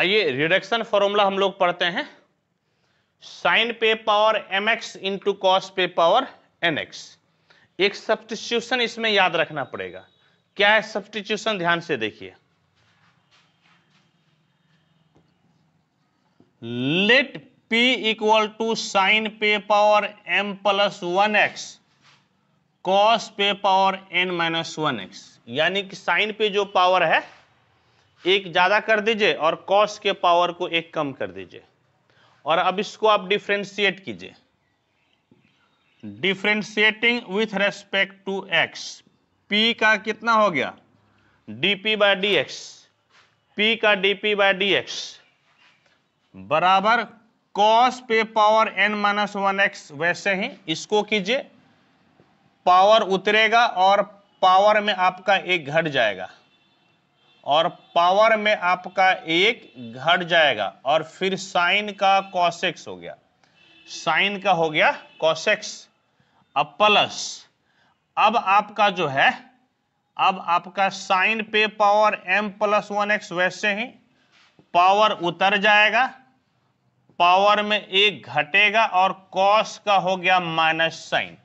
आइए reduction formula हम लोग पढ़ते हैं साइन पे power M x into cos पे पावर एन एक्स एक सब्सटीट्यूशन इसमें याद रखना पड़ेगा क्या है सब्सटीट्यूशन ध्यान से देखिए let p equal to sine पे power m plus one x cos पे power n minus one x यानी कि साइन पे जो पावर है एक ज़्यादा कर दीजिए और कॉस के पावर को एक कम कर दीजिए और अब इसको आप डिफ्रेंशिएट कीजिए differentiating with respect to x p का कितना हो गया d p by d x p का डीपी बाय डी एक्स बराबर कॉस पे power N minus one x वैसे ही इसको कीजिए पावर उतरेगा और पावर में आपका एक घट जाएगा और पावर में आपका एक घट जाएगा और फिर साइन का कॉशेक्स हो गया साइन का हो गया कॉशेक्स अब प्लस अब आपका जो है अब आपका साइन पे power m plus one x वैसे ही पावर उतर जाएगा पावर में एक घटेगा और कॉस का हो गया माइनस साइन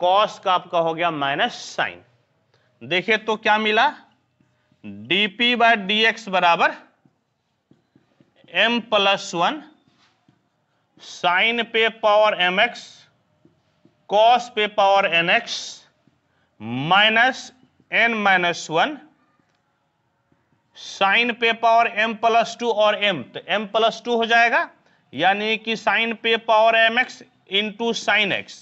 कॉस का आपका हो गया माइनस साइन देखिए तो क्या मिला dp बाय एक्स बराबर m प्लस वन साइन पे पावर एम एक्स कॉस पे power N x minus N minus one sine पे पावर एम प्लस टू और एम तो एम प्लस टू हो जाएगा यानी कि साइन पे power M x into sine x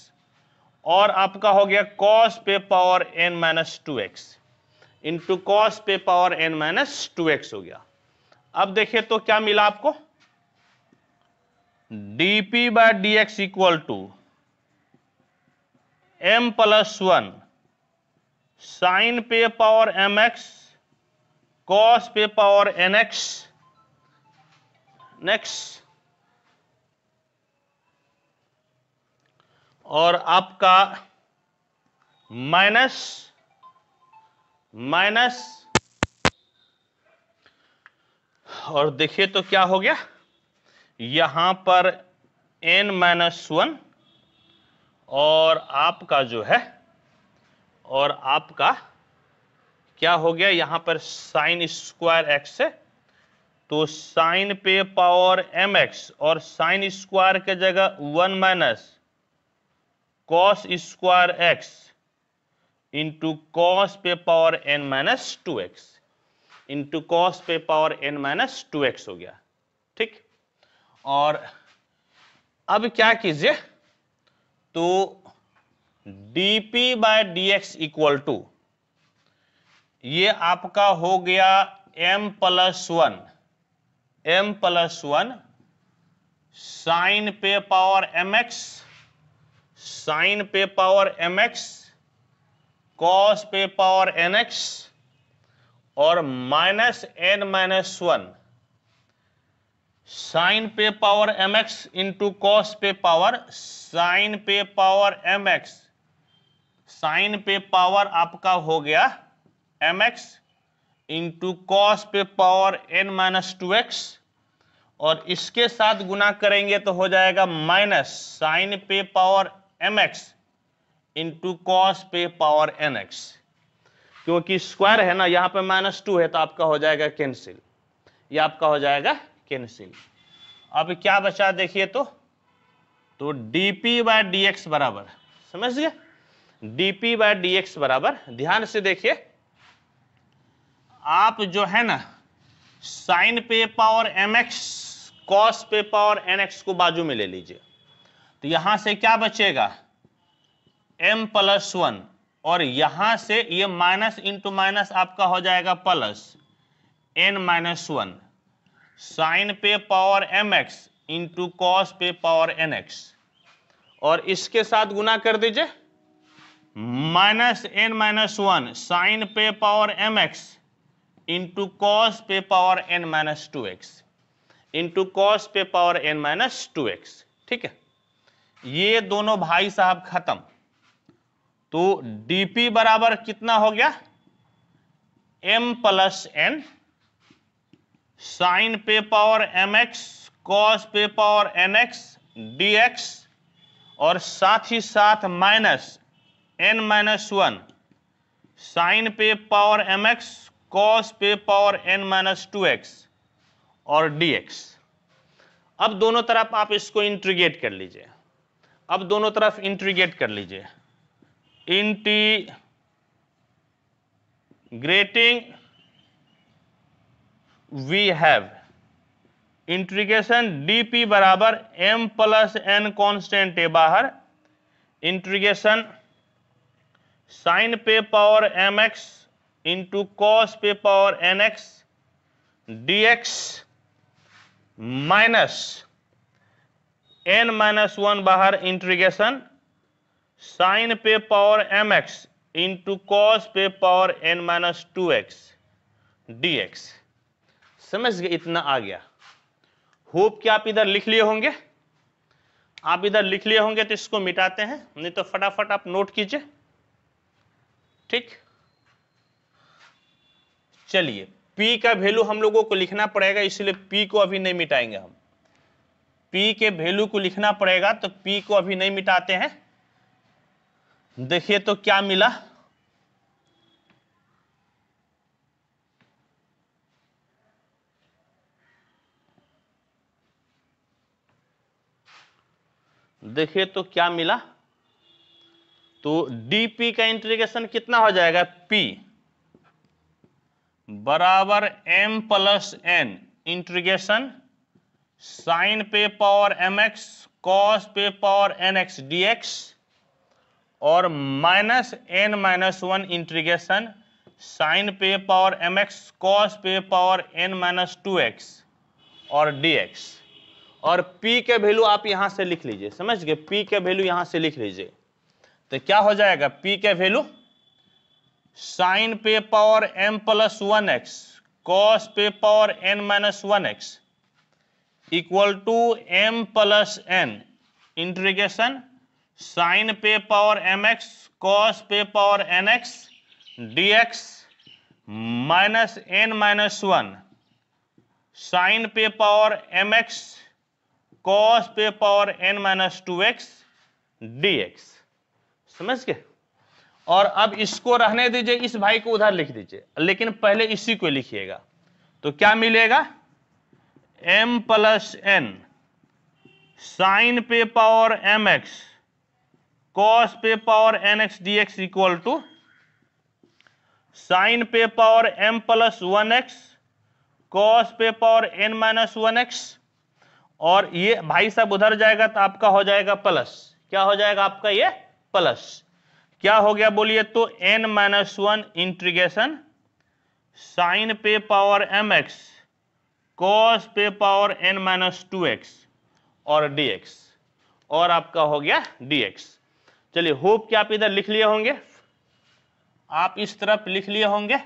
और आपका हो गया कॉस पे power N minus two x into cos पे power N minus two x हो गया अब देखिए तो क्या मिला आपको d p by d x equal to m plus one sine पे पावर एम एक्स कॉस पे पावर एन एक्स नेक्स्ट और आपका माइनस माइनस और देखिए तो क्या हो गया यहां पर एन माइनस वन और आपका जो है और आपका क्या हो गया यहां पर साइन स्क्वायर एक्स है तो साइन पे पावर एम एक्स और साइन स्क्वायर के जगह one minus cos square x into cos पे power N minus two x into cos पे power N minus two x हो गया ठीक और अब क्या कीजिए तो d p by d x equal to ये आपका हो गया m plus one m plus one sine पे पावर एम एक्स साइन पे पावर एम एक्स कॉस पे पावर एन एक्स और minus N minus one sine पे power M x into cos पे पावर साइन पे पावर एम एक्स साइन पे power आपका हो गया एम एक्स इंटू कॉस पे power N minus two x और इसके साथ गुना करेंगे तो हो जाएगा माइनस साइन पे power M x into cos पे पावर एन एक्स क्योंकि स्क्वायर है ना यहाँ पे माइनस टू है तो आपका हो जाएगा कैंसिल ये आपका हो जाएगा कैंसिल अब क्या बचा देखिए तो तो dp बाय डी बराबर समझ गया dp बाय डी बराबर ध्यान से देखिए आप जो है ना साइन पे पावर एम एक्स कॉस पे पावर एन एक्स को बाजू में ले लीजिए तो यहां से क्या बचेगा एम प्लस वन और यहां से ये माइनस इंटू माइनस आपका हो जाएगा plus n minus one sine पे power M x into cos पे पावर एन एक्स और इसके साथ गुना कर दीजिए minus N minus one sine पे power M x into cos पे power N minus two x into cos पे power N minus two x ठीक है ये दोनों भाई साहब खत्म तो dp बराबर कितना हो गया m प्लस एन साइन पे पावर एम एक्स कॉस पे power N x D x और साथ ही साथ minus N minus one sine पे पावर एम एक्स कॉस पे power N minus two x और डी एक्स अब दोनों तरफ आप इसको इंट्रीगेट कर लीजिए अब दोनों तरफ इंट्रीगेट कर लीजिए integrating we have integration P बराबर एम प्लस एन कॉन्स्टेंट है बाहर इंट्रीगेशन साइन पे power M x into cos पे power N x D x minus N minus one बाहर इंट्रीगेशन साइन पे power M x into cos पे power N minus two x D x समझ गए इतना आ गया होप कि आप इधर लिख लिए होंगे आप इधर लिख लिए होंगे तो इसको मिटाते हैं नहीं तो फटाफट आप नोट कीजिए ठीक चलिए P का वैल्यू हम लोगों को लिखना पड़ेगा इसलिए P को अभी नहीं मिटाएंगे हम P के वैल्यू को लिखना पड़ेगा तो P को अभी नहीं मिटाते हैं देखिए तो क्या मिला देखिए तो क्या मिला तो dp का इंटीग्रेशन कितना हो जाएगा p बराबर m plus n integration sine पे पावर mx कॉस पे पावर nx dx और minus N minus one integration sine पे पावर एम एक्स कॉस पे power N minus two x और डी एक्स और पी के वैल्यू आप यहां से लिख लीजिए समझ गए पी के वैल्यू यहां से लिख लीजिए तो क्या हो जाएगा पी के वैल्यू साइन पे power m plus one x cos पे power N minus one x equal to m plus n integration sine पे पावर एम एक्स कॉस पे power N x D x minus N minus one sine पे power M x cos पे power N minus two x D x समझ के और अब इसको रहने दीजिए इस भाई को उधर लिख दीजिए लेकिन पहले इसी को लिखिएगा तो क्या मिलेगा m प्लस एन साइन पे पावर एम एक्स cos पे power N x D x equal to sine पे power m plus one x cos पे power N minus one x और ये भाई साहब उधर जाएगा तो आपका हो जाएगा प्लस क्या हो जाएगा आपका ये प्लस क्या हो गया बोलिए तो n minus one integration sine पे पावर एम एक्स कॉस पे power N minus two x और डी एक्स और आपका हो गया डी एक्स चलिए होप के आप इधर लिख लिए होंगे आप इस तरफ लिख लिए होंगे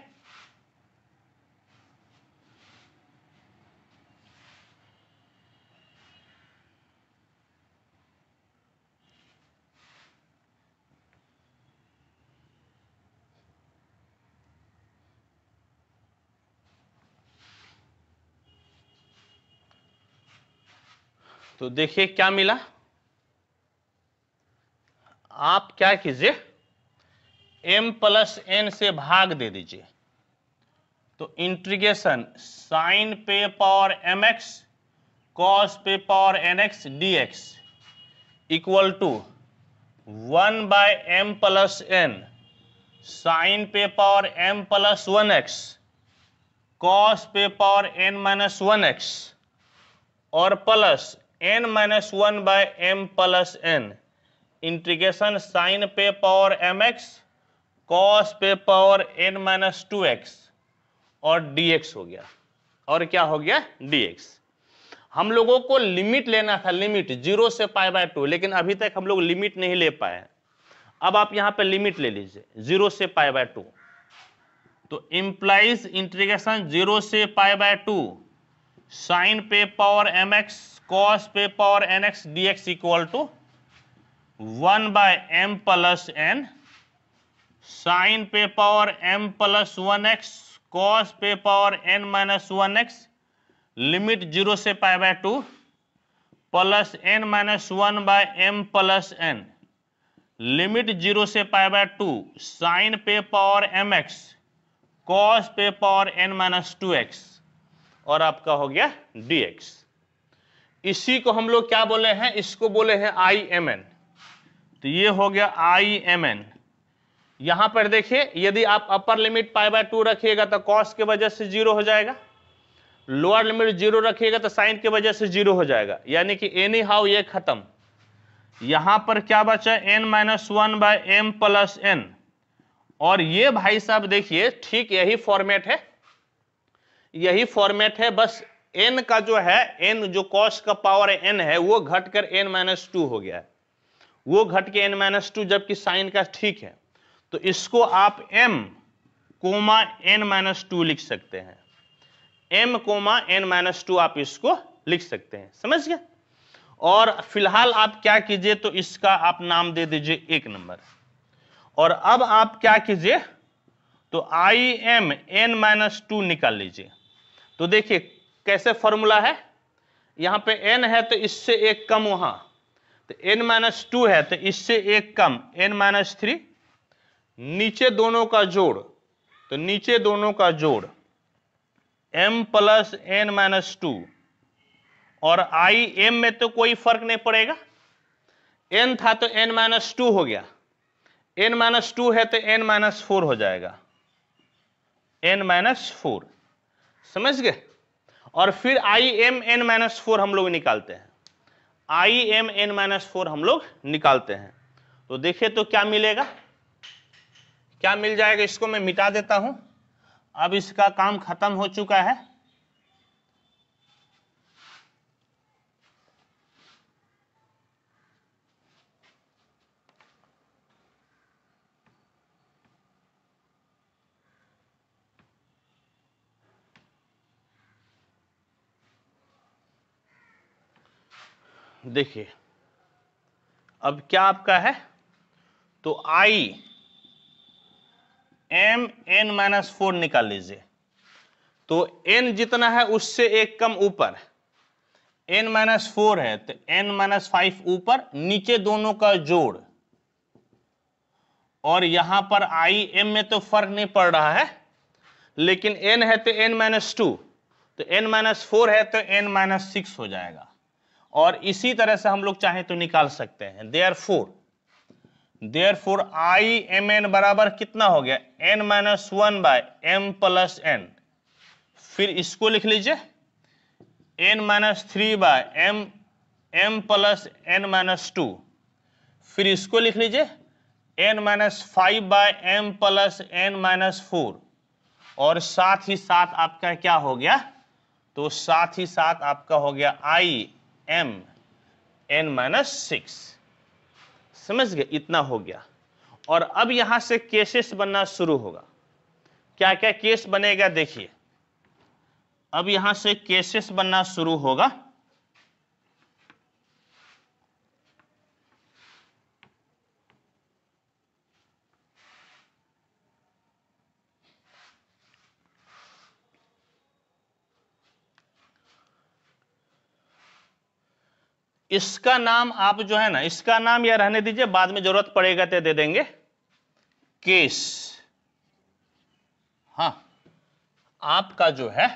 तो देखिए क्या मिला आप क्या कीजिए m प्लस एन से भाग दे दीजिए तो इंट्रीगेशन साइन पे पावर एम एक्स कॉस पे power N x D x equal to one by m plus n sine पे power m plus one x cos पे power N minus one x और plus n minus one by m plus n integration sine पे power M x cos पे power N minus two x और d x हो गया और क्या हो गया डीएक्स हम लोगों को लिमिट लेना था लिमिट जीरो से पाई बाय टू लेकिन अभी तक हम लोग लिमिट नहीं ले पाए अब आप यहां पे लिमिट ले लीजिए जीरो से पाई बाय टू तो इंप्लाइज इंट्रीगेशन जीरो से पाई बाय टू साइन पे पावर एम एक्स कॉस पे power N x D x equal to one by m plus n sine पे power m plus one x cos पे power N minus one x limit zero से pi by two plus n minus one by m plus n limit zero से pi by two sine पे power M x cos पे power N minus two x और आपका हो गया D x इसी को हम लोग क्या बोले हैं इसको बोले हैं आई एम एन तो ये हो गया आई एम एन यहां पर देखिए यदि आप upper limit pi by two रखिएगा तो कॉस के वजह से जीरो हो जाएगा लोअर लिमिट जीरो रखिएगा तो साइन के वजह से जीरो हो जाएगा यानी कि एनी हाउ ये खत्म यहां पर क्या बचा n minus one by m plus n और ये भाई साहब देखिए ठीक यही फॉर्मेट है यही फॉर्मेट है बस एन का जो है एन जो कॉस का पावर एन है वो घटकर एन माइनस टू हो गया है वो घट के एन माइनस टू जबकि साइन का ठीक है तो इसको आप m comma n minus two लिख सकते हैं m comma n minus two आप इसको लिख सकते हैं समझ गए और फिलहाल आप क्या कीजिए तो इसका आप नाम दे दीजिए एक नंबर और अब आप क्या कीजिए तो I m n minus two निकाल लीजिए तो देखिए कैसे फॉर्मूला है यहां पे n है तो इससे एक कम वहां तो एन माइनस टू है तो इससे एक कम एन माइनस थ्री नीचे दोनों का जोड़ तो नीचे दोनों का जोड़ m plus n minus two और आई एम में तो कोई फर्क नहीं पड़ेगा एन था तो एन माइनस टू हो गया एन माइनस टू है तो एन माइनस फोर हो जाएगा एन माइनस फोर समझ गए और फिर I m n minus four हम लोग निकालते हैं I m n minus four हम लोग निकालते हैं तो देखिए तो क्या मिलेगा क्या मिल जाएगा इसको मैं मिटा देता हूं अब इसका काम खत्म हो चुका है देखिए अब क्या आपका है तो I m n minus four निकाल लीजिए तो एन जितना है उससे एक कम ऊपर एन माइनस फोर है तो एन माइनस फाइव ऊपर नीचे दोनों का जोड़ और यहां पर आई एम में तो फर्क नहीं पड़ रहा है लेकिन एन है तो एन माइनस टू तो एन माइनस फोर है तो एन माइनस सिक्स हो जाएगा और इसी तरह से हम लोग चाहे तो निकाल सकते हैं therefore therefore I m n बराबर कितना हो गया n minus one by m plus n फिर इसको लिख लीजिए n minus three by m m plus n minus two फिर इसको लिख लीजिए n minus five by m plus n minus four और साथ ही साथ आपका क्या हो गया तो साथ ही साथ आपका हो गया I m n minus six समझ गए इतना हो गया और अब यहां से केसेस बनना शुरू होगा क्या क्या केस बनेगा देखिए अब यहां से केसेस बनना शुरू होगा इसका नाम आप जो है ना इसका नाम या रहने दीजिए बाद में जरूरत पड़ेगा तो दे देंगे केस हा आपका जो है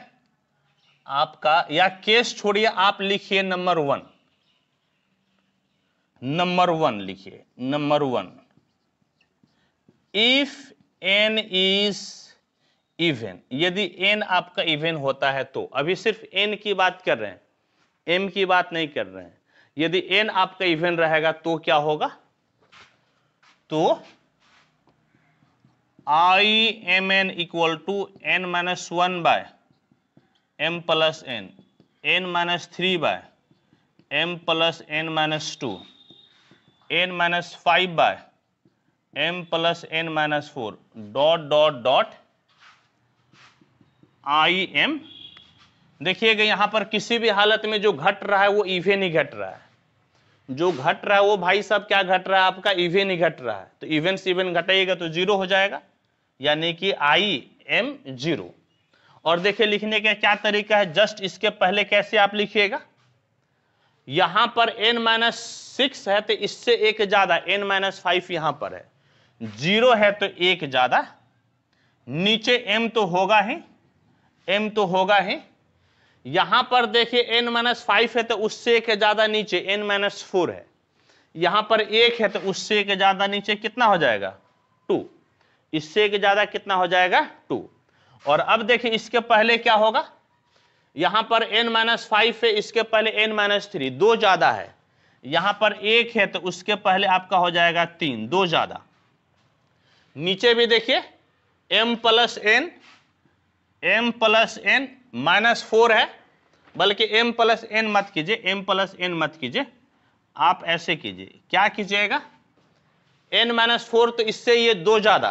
आपका या केस छोड़िए आप लिखिए नंबर वन नंबर वन लिखिए number one if n is even यदि एन आपका इवेन होता है तो अभी सिर्फ एन की बात कर रहे हैं एम की बात नहीं कर रहे हैं यदि एन आपका इवन रहेगा तो क्या होगा तो I m n equal to n minus one by m plus n n minus three by m plus n minus two n minus five by m plus n minus four dot dot dot I m देखिएगा यहां पर किसी भी हालत में जो घट रहा है वो इवेन ही घट रहा है जो घट रहा है वो भाई साहब क्या घट रहा है आपका इवेन ही घट रहा है तो इवेन से इवेन घटाइएगा तो जीरो हो जाएगा यानी कि आई एम जीरो और देखिए लिखने का क्या तरीका है जस्ट इसके पहले कैसे आप लिखिएगा यहां पर एन माइनस सिक्स है तो इससे एक ज्यादा एन माइनस फाइव यहां पर है जीरो है तो एक ज्यादा नीचे एम तो होगा ही एम तो होगा ही यहां पर देखिए एन माइनस फाइव है तो उससे एक ज्यादा नीचे एन माइनस फोर है यहां पर एक है तो उससे एक ज्यादा नीचे कितना हो जाएगा टू इससे एक ज्यादा कितना हो जाएगा टू और अब देखिए इसके पहले क्या होगा यहां पर एन माइनस फाइव है इसके पहले एन माइनस थ्री दो ज्यादा है यहां पर एक है तो उसके पहले आपका हो जाएगा तीन दो ज्यादा नीचे भी देखिए m plus n m plus n minus four है बल्कि m प्लस एन मत कीजिए m प्लस एन मत कीजिए आप ऐसे कीजिए क्या कीजिएगा n माइनस फोर तो इससे ये दो ज़्यादा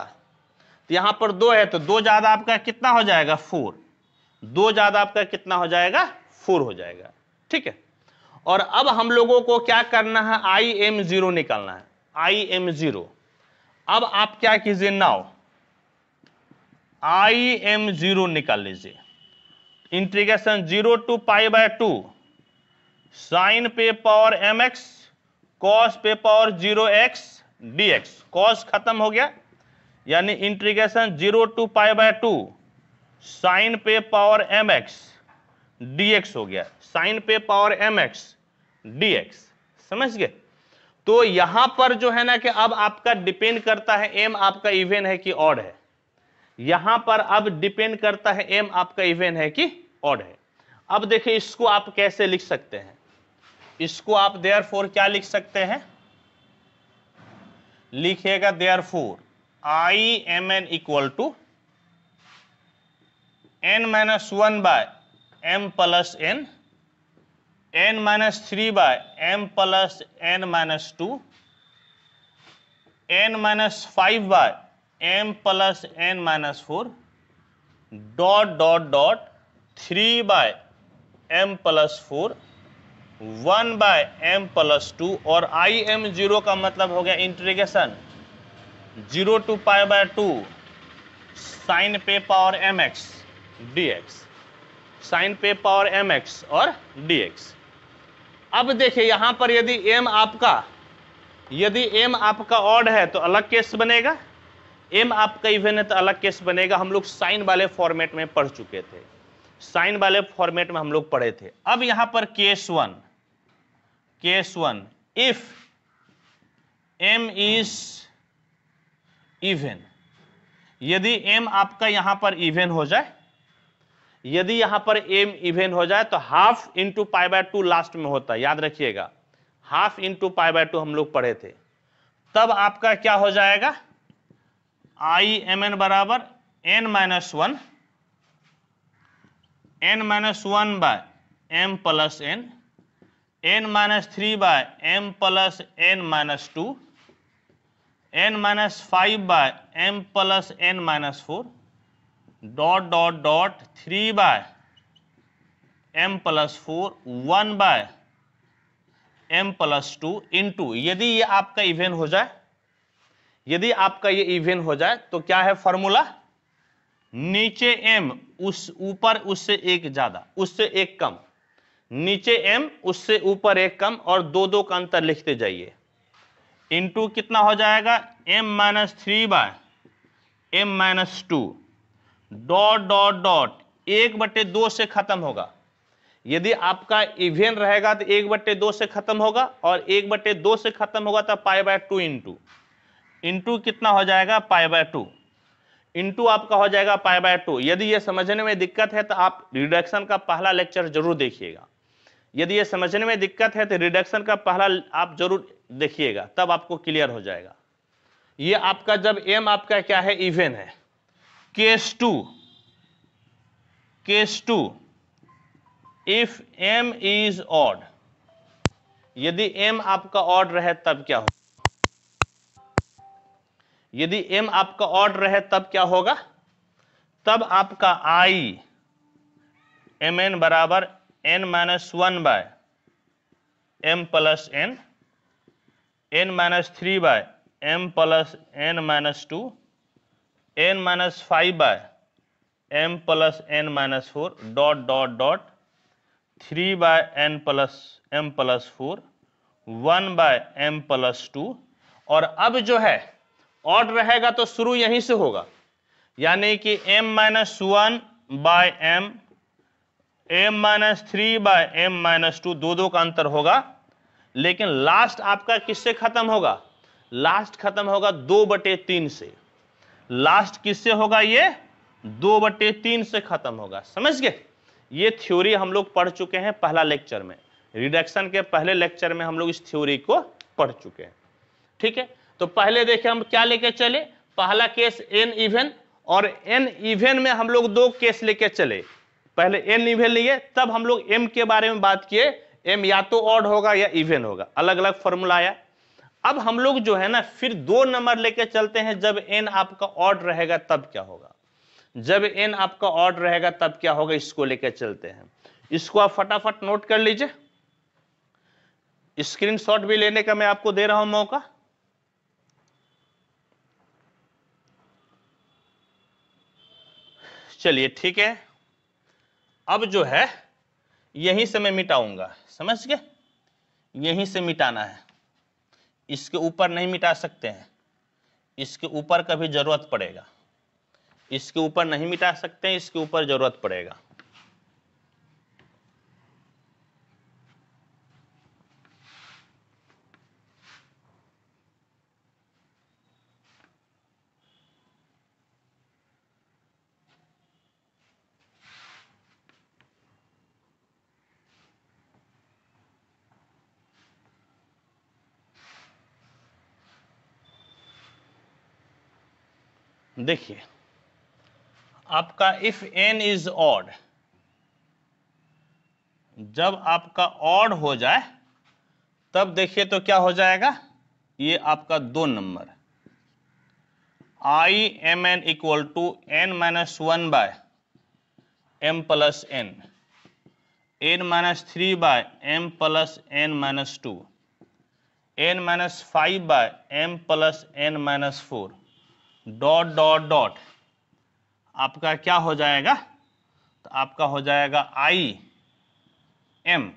तो यहां पर दो है तो दो ज़्यादा आपका कितना हो जाएगा फोर दो ज़्यादा आपका कितना हो जाएगा फोर हो जाएगा ठीक है और अब हम लोगों को क्या करना है आई एम जीरो निकालना है आई एम जीरो अब आप क्या कीजिए नाव आई एम जीरो निकाल लीजिए integration zero to pi by two sine पे पावर एम एक्स कॉस पे power zero x D x cos खत्म हो गया यानी integration zero to pi by two sine पे power M x D x हो गया साइन पे power M x D x समझ गए तो यहां पर जो है ना कि अब आपका डिपेंड करता है एम आपका इवेन है कि ऑड है यहां पर अब डिपेंड करता है एम आपका इवेन है कि ऑड है अब देखिए इसको आप कैसे लिख सकते हैं इसको आप देयर फोर क्या लिख सकते हैं लिखिएगा therefore I m n equal to n minus one by m plus n n minus three by m plus n minus two n minus five by m plus n minus four dot dot dot three by m plus four one by m plus two और I m zero का मतलब हो गया integration zero to pi by two sine पे power M x D x sine पे power M x और d x अब देखिए यहां पर यदि एम आपका यदि एम आपका ऑड है तो अलग केस बनेगा एम आपका इवन है तो अलग केस बनेगा हम लोग साइन वाले फॉर्मेट में पढ़ चुके थे साइन वाले फॉर्मेट में हम लोग पढ़े थे अब यहां पर case one case one if m is even यदि एम आपका यहां पर इवन हो जाए यदि यहां पर एम इवेन हो जाए तो half into pi by two last में होता है याद रखिएगा half into pi by two हम लोग पढ़े थे तब आपका क्या हो जाएगा आई एम एन बराबर n minus one n minus one by m plus n n minus three by m plus n minus two n minus five by m plus n minus four dot dot dot three by m plus four one by m plus two into यदि ये आपका event हो जाए यदि आपका ये even हो जाए तो क्या है फॉर्मूला नीचे एम उस ऊपर उससे एक ज्यादा उससे एक कम नीचे एम उससे ऊपर एक कम और दो दो का अंतर लिखते जाइए इनटू कितना हो जाएगा m minus three by m minus two dot dot dot एक बटे दो से खत्म होगा यदि आपका इवेन रहेगा तो एक बट्टे दो से खत्म होगा और एक बट्टे दो से खत्म होगा तो pi by two into into कितना हो जाएगा पाई बाय टू इंटू आपका हो जाएगा पाई बाय टू यदि ये समझने में दिक्कत है तो आप रिडक्शन का पहला लेक्चर जरूर देखिएगा यदि ये समझने में दिक्कत है तो रिडक्शन का पहला आप जरूर देखिएगा तब आपको क्लियर हो जाएगा ये आपका जब एम आपका क्या है इवेन है case two case two if m is odd यदि एम आपका ऑड रहे तब क्या होगा यदि m आपका ऑड रहे तब क्या होगा तब आपका i एम एन बराबर n minus one by m plus n n minus three by m plus n minus two n minus five by m plus n minus four dot dot dot three by n plus m plus four one by m plus two और अब जो है ought रहेगा तो शुरू यहीं से होगा यानी कि m minus one by m m minus three by m minus two दो दो का अंतर होगा लेकिन लास्ट आपका किससे खत्म होगा लास्ट खत्म होगा दो बटे तीन से लास्ट किससे होगा ये दो बटे तीन से खत्म होगा समझ गए ये थ्योरी हम लोग पढ़ चुके हैं पहला लेक्चर में रिडक्शन के पहले लेक्चर में हम लोग इस थ्योरी को पढ़ चुके हैं ठीक है तो पहले देखें हम क्या लेके चले पहला केस एन इवेन और एन इवेन में हम लोग दो केस लेके चले पहले एन इवेन लिए तब हम लोग एम के बारे में बात किए एम या तो ऑड होगा या इवेन होगा अलग अलग फॉर्मूला आया अब हम लोग जो है ना फिर दो नंबर लेके चलते हैं जब एन आपका ऑड रहेगा तब क्या होगा जब एन आपका ऑड रहेगा तब क्या होगा इसको लेके चलते हैं इसको आप फटाफट नोट कर लीजिए स्क्रीनशॉट भी लेने का मैं आपको दे रहा हूं मौका चलिए ठीक है अब जो है यहीं से मैं मिटाऊंगा समझ गए यहीं से मिटाना है इसके ऊपर नहीं मिटा सकते हैं इसके ऊपर कभी ज़रूरत पड़ेगा इसके ऊपर नहीं मिटा सकते हैं इसके ऊपर ज़रूरत पड़ेगा देखिए आपका इफ एन इज ऑड जब आपका ऑड हो जाए तब देखिए तो क्या हो जाएगा ये आपका दो number I m n equal to n minus one by m plus n n minus three by m plus n minus two n minus five by m plus n minus four dot dot dot आपका क्या हो जाएगा तो आपका हो जाएगा I M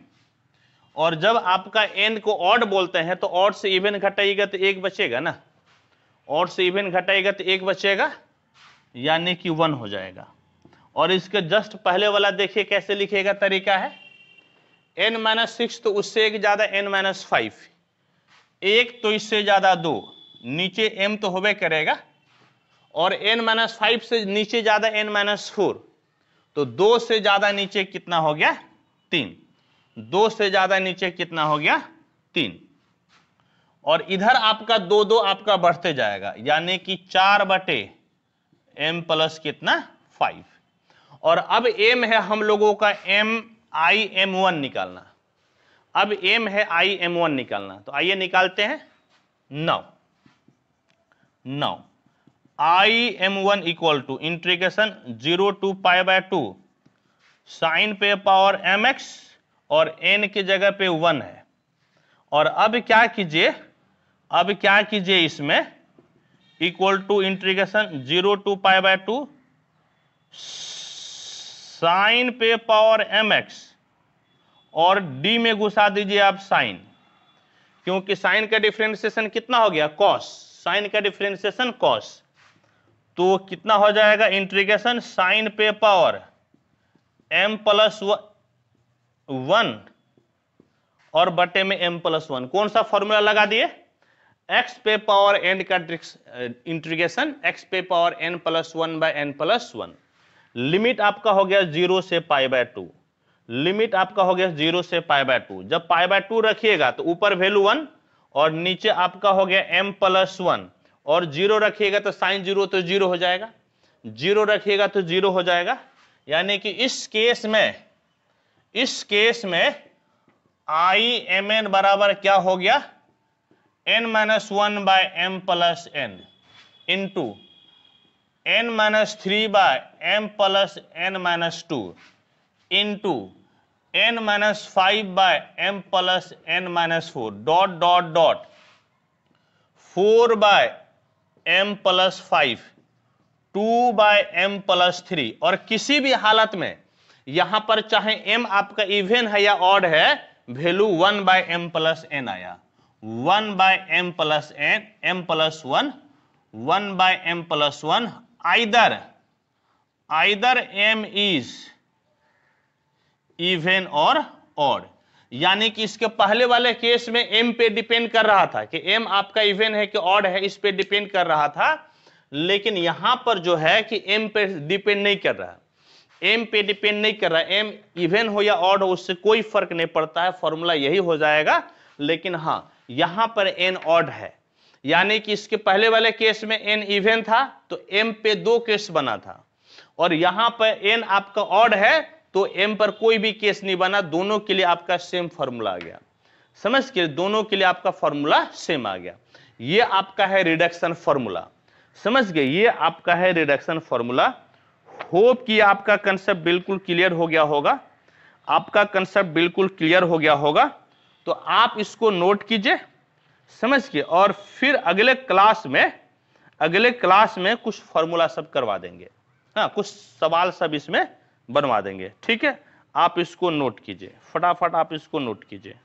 और जब आपका एन को ऑड बोलते हैं तो ऑड से इवन घटाइएगा तो एक बचेगा ना ऑड से इवन घटाएगा तो एक बचेगा यानी कि वन हो जाएगा और इसके जस्ट पहले वाला देखिए कैसे लिखेगा तरीका है एन माइनस सिक्स तो उससे एक ज़्यादा एन माइनस फाइव एक तो इससे ज़्यादा दो नीचे एम तो होबे करेगा और एन माइनस फाइव से नीचे ज्यादा एन माइनस फोर तो दो से ज्यादा नीचे कितना हो गया तीन दो से ज्यादा नीचे कितना हो गया तीन और इधर आपका दो दो आपका बढ़ते जाएगा यानी कि चार बटे एम प्लस कितना फाइव और अब एम है हम लोगों का एम आई एम वन निकालना अब एम है आई एम वन निकालना तो आइए निकालते हैं नौ नौ I m one equal to integration zero to pi by two sine पे पावर एम एक्स और एन के जगह पे वन है और अब क्या कीजिए अब क्या कीजिए इसमें equal to integration zero to pi by two sine पे पावर एम एक्स और डी में घुसा दीजिए आप साइन क्योंकि साइन का डिफ्रेंसिएशन कितना हो गया कॉस साइन का डिफ्रेंसिएशन कॉस तो कितना हो जाएगा इंट्रीगेशन साइन पे पावर एम प्लस वन और बटे में एम प्लस वन कौन सा फॉर्मूला लगा दिए एक्स पे पावर एन का इंट्रीगेशन एक्स पे power n plus one by n plus one limit आपका हो गया जीरो से पाई बाय टू लिमिट आपका हो गया जीरो से पाई बाय टू जब पाई बाय टू रखिएगा तो ऊपर वैल्यू वन और नीचे आपका हो गया एम प्लस वन और जीरो रखिएगा तो साइन जीरो तो जीरो हो जाएगा जीरो रखिएगा तो जीरो हो जाएगा यानी कि इस केस में इस केस में आई एम एन बराबर क्या हो गया n minus one by m plus n into n minus three by m plus n minus two into n minus five by m plus n minus four dot dot dot four by m plus five two by m plus three और किसी भी हालत में यहां पर चाहे M आपका even है या ऑड है value one by m plus n आया one by m plus n m plus one one by m plus one either either m is even और ऑड यानी कि इसके पहले वाले केस में एम पे डिपेंड कर रहा था कि एम आपका इवेन है कि ऑड है इस पे डिपेंड कर रहा था लेकिन यहां पर जो है कि एम पे डिपेंड नहीं कर रहा एम पे डिपेंड नहीं कर रहा एम इवेन हो या ऑड हो उससे कोई फर्क नहीं पड़ता है फॉर्मूला यही हो जाएगा लेकिन हाँ यहां पर एन ऑड है यानी कि इसके पहले वाले केस में एन इवेन था तो एम पे दो केस बना था और यहां पर एन आपका ऑड है तो एम पर कोई भी केस नहीं बना दोनों के लिए आपका सेम फॉर्मूला आ गया समझ के दोनों के लिए आपका फॉर्मूला सेम आ गया ये आपका है रिडक्शन फॉर्मूला समझ गए ये आपका है रिडक्शन फॉर्मूला होप कि आपका कंसेप्ट बिल्कुल क्लियर हो गया होगा आपका कंसेप्ट बिल्कुल क्लियर हो गया होगा तो आप इसको नोट कीजिए समझ के और फिर अगले क्लास में अगले क्लास में कुछ फॉर्मूला सब करवा देंगे हाँ कुछ सवाल सब इसमें बनवा देंगे ठीक है आप इसको नोट कीजिए फटाफट आप इसको नोट कीजिए